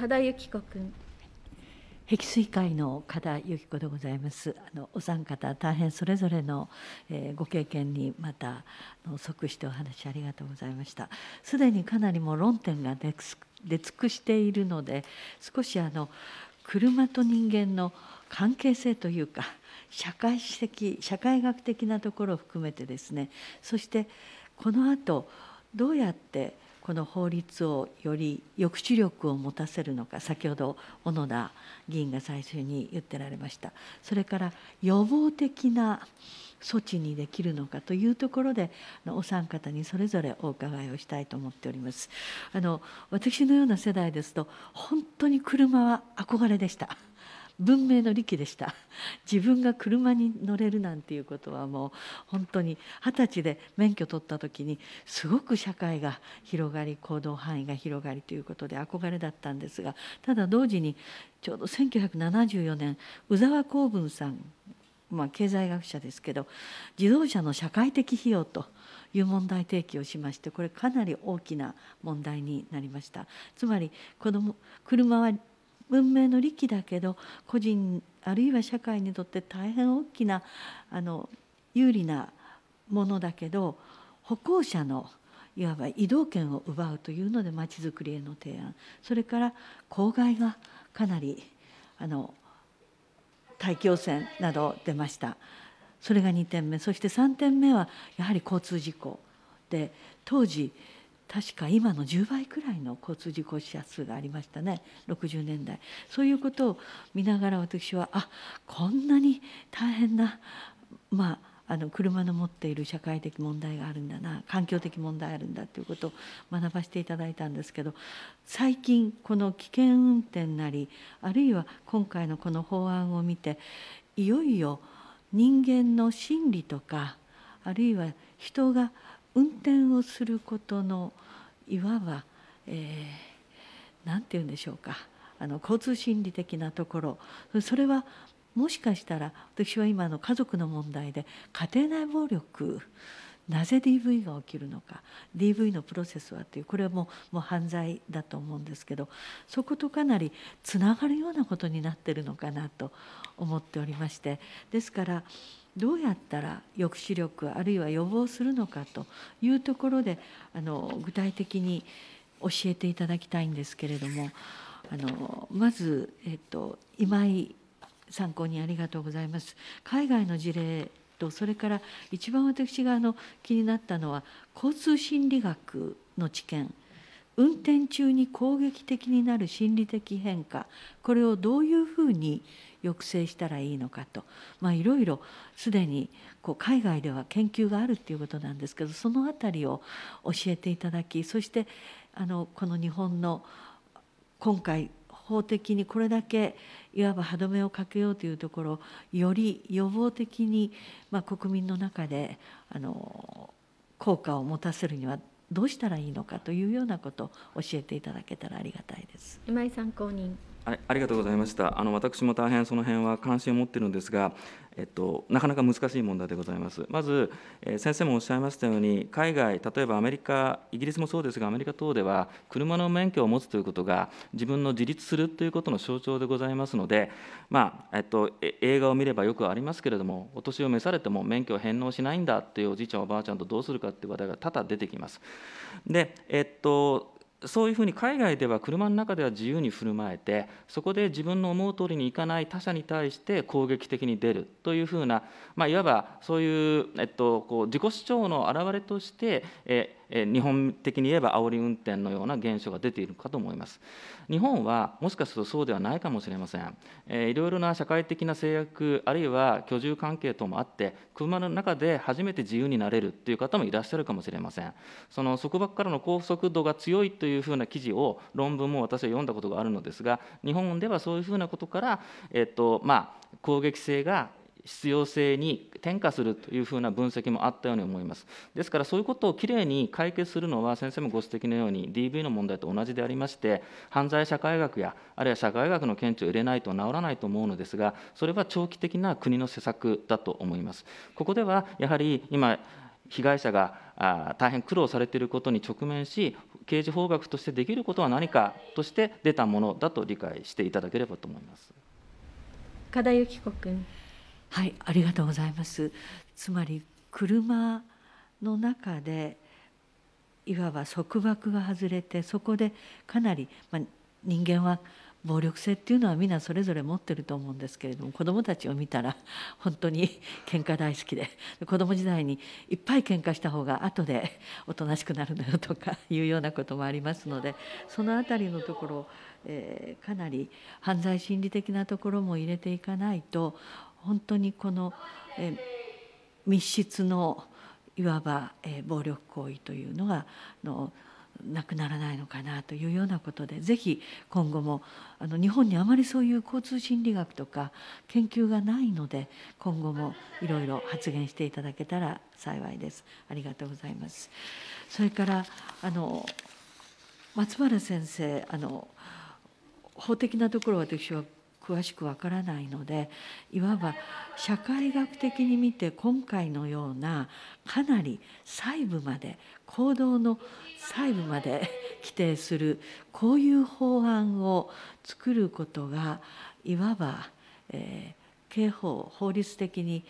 多田由紀子君。壁水会の加田由紀子でございますあのお三方大変それぞれの、えー、ご経験にまたの即してお話ありがとうございましたすでにかなりも論点が出尽くしているので少しあの車と人間の関係性というか社会史的社会学的なところを含めてですねそしてこのあとどうやってこの法律をより抑止力を持たせるのか先ほど小野田議員が最初に言ってられましたそれから予防的な措置にできるのかというところでお三方にそれぞれお伺いをしたいと思っておりますあの私のような世代ですと本当に車は憧れでした文明の利器でした 自分が車に乗れるなんていうことはもう本当に二十歳で免許取った時にすごく社会が広がり行動範囲が広がりということで憧れだったんですがただ同時にちょうど1974年宇沢公文さんまあ、経済学者ですけど自動車の社会的費用という問題提起をしましてこれかなり大きな問題になりましたつまり子供車は文明の利器だけど個人あるいは社会にとって大変大きなあの有利なものだけど歩行者のいわば移動権を奪うというのでまちづくりへの提案それから公害がかなりあの大気汚染など出ましたそれが2点目そして3点目はやはり交通事故で当時確か今の10倍くらいの交通事故死者数がありましたね60年代そういうことを見ながら私はあこんなに大変なまああの車の持っている社会的問題があるんだな環境的問題あるんだということを学ばせていただいたんですけど最近この危険運転なりあるいは今回のこの法案を見ていよいよ人間の心理とかあるいは人が運転をすることのいわば何、えー、て言うんでしょうかあの交通心理的なところそれはもしかしたら私は今の家族の問題で家庭内暴力なぜ DV が起きるのか DV のプロセスはっていうこれはもうもう犯罪だと思うんですけどそことかなりつながるようなことになってるのかなと思っておりましてですからどうやったら抑止力あるいは予防するのかというところであの具体的に教えていただきたいんですけれどもあのまず、えっと、今井参考にありがとうございます。海外の事例とそれから一番私があの気になったのは交通心理学の知見運転中に攻撃的になる心理的変化これをどういうふうに抑制したらいいのかと、まあ、いろいろすでにこう海外では研究があるっていうことなんですけどその辺りを教えていただきそしてあのこの日本の今回法的にこれだけいわば歯止めをかけようというところより予防的に、まあ、国民の中であの効果を持たせるにはどうしたらいいのかというようなことを教えていただけたらありがたいです。今井参考人ありがとうございました。あの私も大変その辺は関心を持っているんですが、えっと、なかなか難しい問題でございます。まず、えー、先生もおっしゃいましたように、海外、例えばアメリカ、イギリスもそうですが、アメリカ等では、車の免許を持つということが、自分の自立するということの象徴でございますので、まあえっと、映画を見ればよくありますけれども、お年を召されても免許を返納しないんだっていうおじいちゃん、おばあちゃんとどうするかっていう話題が多々出てきます。でえっとそういうふうに海外では車の中では自由に振る舞えてそこで自分の思う通りにいかない他者に対して攻撃的に出るというふうな、まあ、いわばそういう、えっと、こう自己主張の表れとして、え日本的に言えば煽り運転のような現象が出ているかと思います。日本はもしかするとそうではないかもしれません。えー、いろいろな社会的な制約、あるいは居住関係等もあって、車の中で初めて自由になれるという方もいらっしゃるかもしれません。その束縛からの高速度が強いというふうな記事を、論文も私は読んだことがあるのですが、日本ではそういうふうなことから、えっとまあ、攻撃性が必要性に転嫁するというふうな分析もあったように思います。ですから、そういうことをきれいに解決するのは、先生もご指摘のように、DV の問題と同じでありまして、犯罪社会学や、あるいは社会学の見地を入れないと治らないと思うのですが、それは長期的な国の施策だと思います。ここではやはり今被害者が大変苦労されていることに直面し、刑事法学としてできることは何かとして出たものだと理解していただければと思います。加田由紀子君。はいありがとうございますつまり車の中でいわば束縛が外れてそこでかなり、まあ、人間は暴力性っていうのはみんなそれぞれ持ってると思うんですけれども子どもたちを見たら本当に 喧嘩大好きで子ども時代にいっぱい喧嘩した方が後で おとなしくなるのよとか いうようなこともありますのでその辺りのところ、えー、かなり犯罪心理的なところも入れていかないと本当にこの、え密室のいわば、え暴力行為というのがのなくならないのかなというようなことでぜひ今後もあの日本にあまりそういう交通心理学とか研究がないので今後もいろいろ発言していただけたら幸いです。ありがとうございます。それからあの松原先生あの法的なところ私は詳しくわからないのでいわば社会学的に見て今回のようなかなり細部まで行動の細部まで規定するこういう法案を作ることがいわば、えー、刑法法律的に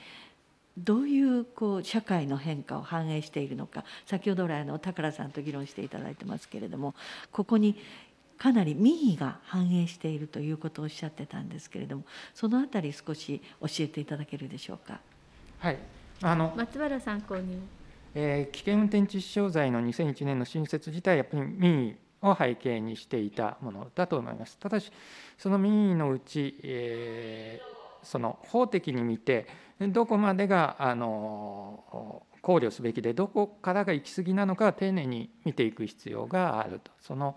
どういうこう社会の変化を反映しているのか先ほど来の宝さんと議論していただいてますけれどもここにかなり民意が反映しているということをおっしゃってたんですけれどもそのあたり少し教えていただけるでしょうか。はい、あの松原参考人、えー、危険運転致死傷罪の2001年の新設自体やっぱり民意を背景にしていたものだと思います。ただしその民意のうち、えー、その法的に見てどこまでがあの考慮すべきでどこからが行き過ぎなのか丁寧に見ていく必要があるとその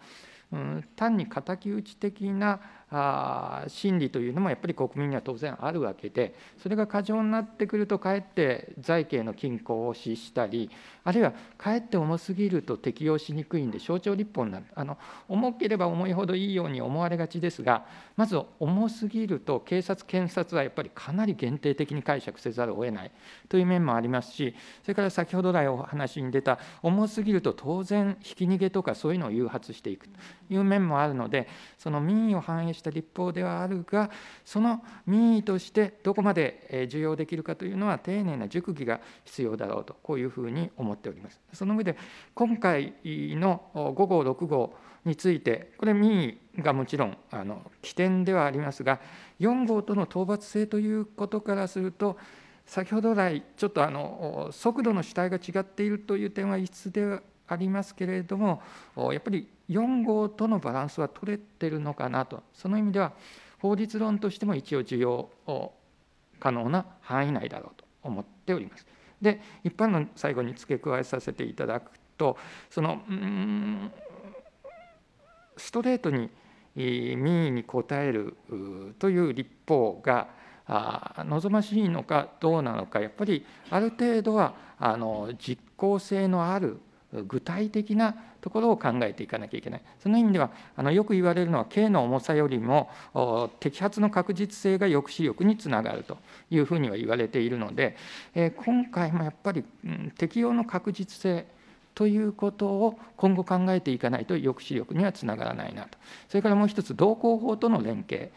うん、単に敵討ち的なあ心理というのもやっぱり国民には当然あるわけでそれが過剰になってくるとかえって財形の均衡を失したりあるいはかえって重すぎると適用しにくいんで象徴立法になるあの重ければ重いほどいいように思われがちですがまず重すぎると警察検察はやっぱりかなり限定的に解釈せざるを得ないという面もありますしそれから先ほど来お話に出た重すぎると当然ひき逃げとかそういうのを誘発していく。いう面もあるのでその民意を反映した立法ではあるがその民意としてどこまで受容できるかというのは丁寧な熟議が必要だろうとこういうふうに思っております。その上で今回の5号6号についてこれ民意がもちろんあの起点ではありますが4号との討伐性ということからすると先ほど来ちょっとあの速度の主体が違っているという点は異質ではありますけれどもやっぱり4号とのバランスは取れてるのかなと、その意味では、法律論としても一応需要を可能な範囲内だろうと思っております。で、一般の最後に付け加えさせていただくと、その、ストレートに民意に応えるという立法が望ましいのかどうなのか、やっぱりある程度はあの実効性のある具体的なところを考えていかなきゃいけない。その意味では、あのよく言われるのは、刑の重さよりも摘発の確実性が抑止力につながるというふうには言われているので、えー、今回もやっぱり、うん、適用の確実性、ということを今後考えていかないと抑止力にはつながらないなと、それからもう一つ、同行法との連携、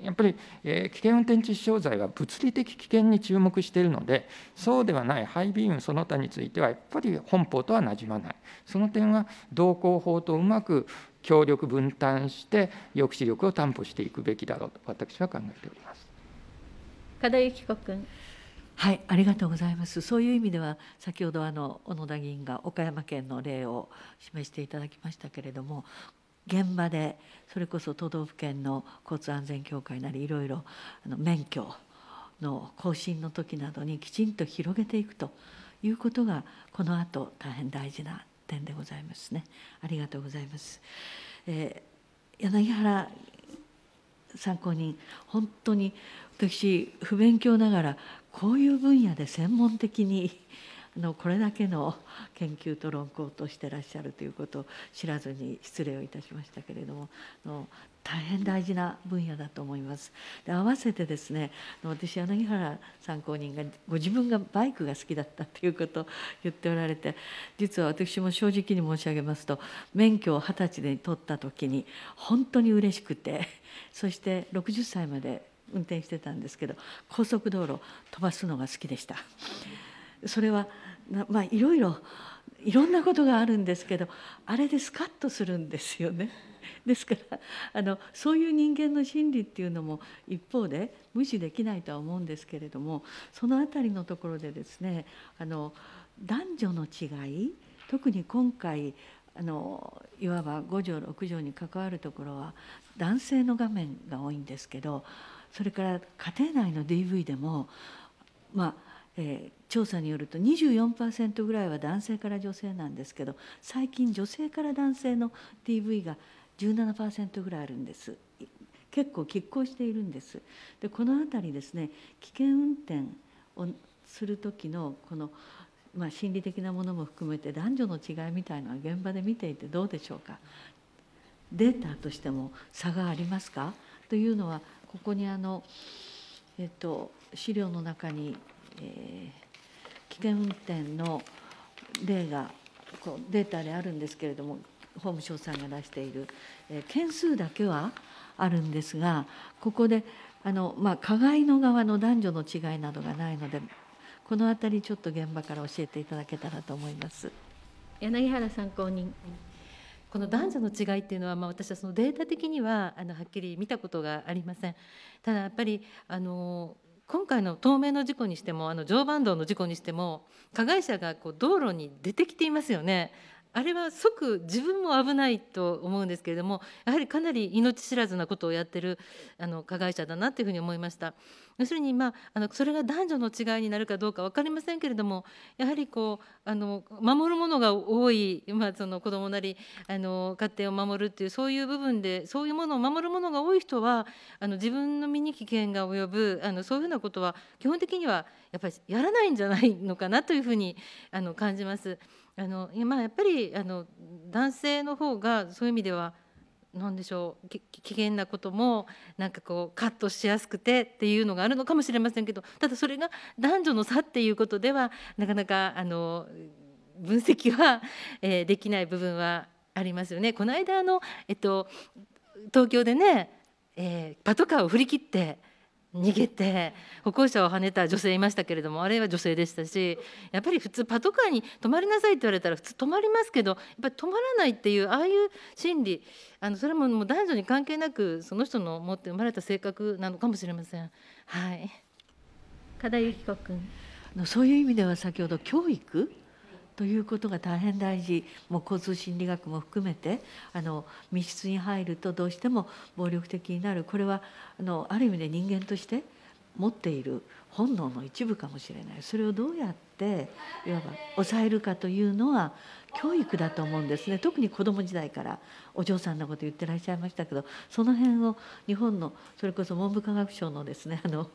やっぱり、えー、危険運転致死傷罪は物理的危険に注目しているので、そうではない配備ビその他については、やっぱり本法とはなじまない、その点は道交法とうまく協力分担して、抑止力を担保していくべきだろうと、私は考えております加田由紀子君。はい、ありがとうございます。そういう意味では、先ほどあの小野田議員が岡山県の例を示していただきましたけれども、現場でそれこそ都道府県の交通安全協会なりいろいろあの免許の更新の時などにきちんと広げていくということがこの後大変大事な点でございますね。ありがとうございます。えー、柳原参考人本当に私不勉強ながらこういう分野で専門的にあのこれだけの研究と論考としてらっしゃるということを知らずに失礼をいたしましたけれどもの大変大事な分野だと思います。で合わせてですね私柳原参考人がご自分がバイクが好きだったということを言っておられて実は私も正直に申し上げますと免許を二十歳で取った時に本当に嬉しくて そして60歳まで運転してたんですけど高速道路飛ばすのが好きでした。それはまあいろいろいろんなことがあるんですけどあれでスカッとするんですよね。ですからあのそういう人間の心理っていうのも一方で無視できないとは思うんですけれどもその辺りのところでですねあの男女の違い特に今回あのいわば五条六条に関わるところは男性の画面が多いんですけどそれから家庭内の DV でもまあ、えー、調査によると24%ぐらいは男性から女性なんですけど最近女性から男性の DV が17%ぐらいあるんです結構拮抗しているんですでこの辺りですね危険運転をする時のこの、まあ、心理的なものも含めて男女の違いみたいのは現場で見ていてどうでしょうかデータとしても差がありますかというのはここにあの、えっと、資料の中に、えー険運転の例がこうデータであるんですけれども法務省さんが出している、え件数だけはあるんですがここであの、まあ、加害の側の男女の違いなどがないのでこの辺りちょっと現場から教えていただけたらと思います。柳原参考人この男女の違いっていうのは、まあ、私はそのデータ的にはあのはっきり見たことがありません。ただやっぱりあの今回の東名の事故にしてもあの常磐道の事故にしても加害者がこう道路に出てきていますよね。あれは即自分も危ないと思うんですけれどもやはりかなり命知らずなことをやってるあの加害者だなというふうに思いました要するに、まあ、あのそれが男女の違いになるかどうか分かりませんけれどもやはりこうあの守るものが多い、まあ、その子どもなりあの家庭を守るっていうそういう部分でそういうものを守るものが多い人はあの自分の身に危険が及ぶあのそういうふうなことは基本的にはやっぱりやらないんじゃないのかなというふうにあの感じます。あの今やっぱりあの男性の方がそういう意味では何でしょう危険なこともなんかこうカットしやすくてっていうのがあるのかもしれませんけどただそれが男女の差っていうことではなかなかあの分析は、えー、できない部分はありますよね。この間の、えっと、東京でね、えー、パトカーを振り切って逃げて歩行者をはねた女性いましたけれどもあれは女性でしたしやっぱり普通パトカーに止まりなさいって言われたら普通止まりますけどやっぱり止まらないっていうああいう心理あのそれももう男女に関係なくその人の持って生まれた性格なのかもしれません。はい、加田由紀子君そういう意味では先ほど教育ということが大変大事もう交通心理学も含めてあの密室に入るとどうしても暴力的になるこれはあのある意味で人間として持っている本能の一部かもしれないそれをどうやってていわば抑えるかというのは教育だと思うんですね特に子ども時代からお嬢さんのこと言ってらっしゃいましたけどその辺を日本のそれこそ文部科学省のですねあの、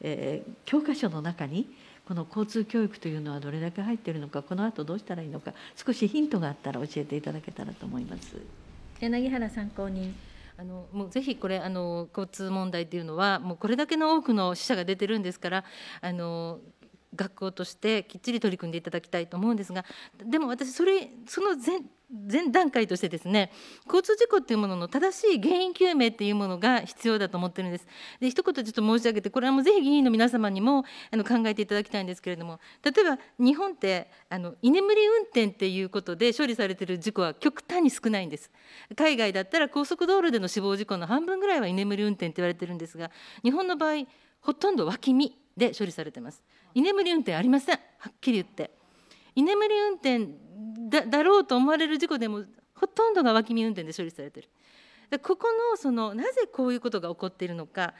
えー、教科書の中にこの交通教育というのはどれだけ入っているのかこの後どうしたらいいのか少しヒントがあったら教えていただけたらと思います。柳原参考人あのもうぜひこれあの交通問題というのはもうこれだけの多くの死者が出てるんですからあの学校としてきっちり取り組んでいただきたいと思うんですがでも私それその前段階としてですね交通事故っていうものの正しい原因究明っていうものが必要だと思ってるんです。で一言ちょっと申し上げてこれはもうぜひ議員の皆様にもあの考えていただきたいんですけれども例えば日本ってあの居眠り運転っていうことで処理されてる事故は極端に少ないんです。海外だったら高速道路での死亡事故の半分ぐらいは居眠り運転って言われてるんですが日本の場合ほとんど脇見で処理されてます。居眠り運転ありませんはっきり言って居眠り運転だろうと思われる事故でもほとんどが脇見運転で処理されてるここのそのなぜこういうことが起こっているのか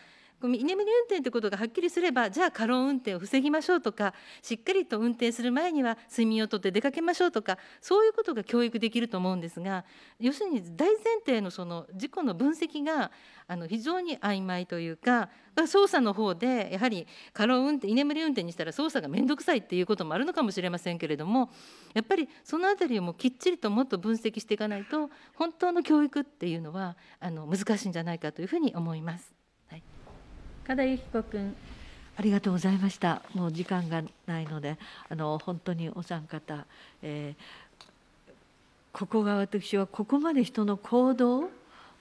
居眠り運転ということがはっきりすればじゃあ過労運転を防ぎましょうとかしっかりと運転する前には睡眠をとって出かけましょうとかそういうことが教育できると思うんですが要するに大前提のその事故の分析があの非常に曖昧というか捜査の方でやはり過労運転居眠り運転にしたら捜査が面倒くさいっていうこともあるのかもしれませんけれどもやっぱりその辺りをもうきっちりともっと分析していかないと本当の教育っていうのはあの難しいんじゃないかというふうに思います。加田由紀子君ありがとうございました。もう時間がないので、あの本当にお三方、えー、ここが私はここまで人の行動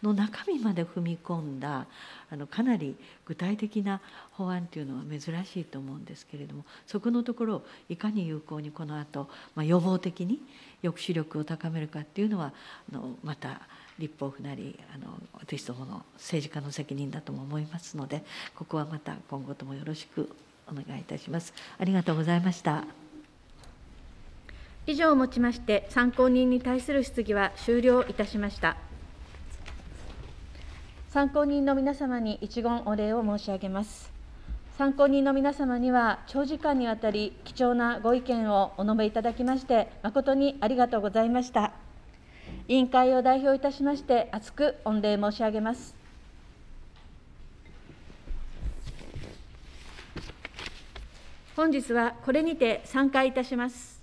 の中身まで踏み込んだあのかなり具体的な法案というのは珍しいと思うんですけれどもそこのところをいかに有効にこの後、まあ予防的に抑止力を高めるかっていうのはあのまた立法府なりあの私どもの政治家の責任だとも思いますのでここはまた今後ともよろしくお願いいたしますありがとうございました以上をもちまして参考人に対する質疑は終了いたしました参考人の皆様に一言お礼を申し上げます参考人の皆様には長時間にわたり貴重なご意見をお述べいただきまして誠にありがとうございました。委員会を代表いたしまして、厚く御礼申し上げます。本日はこれにて散会いたします。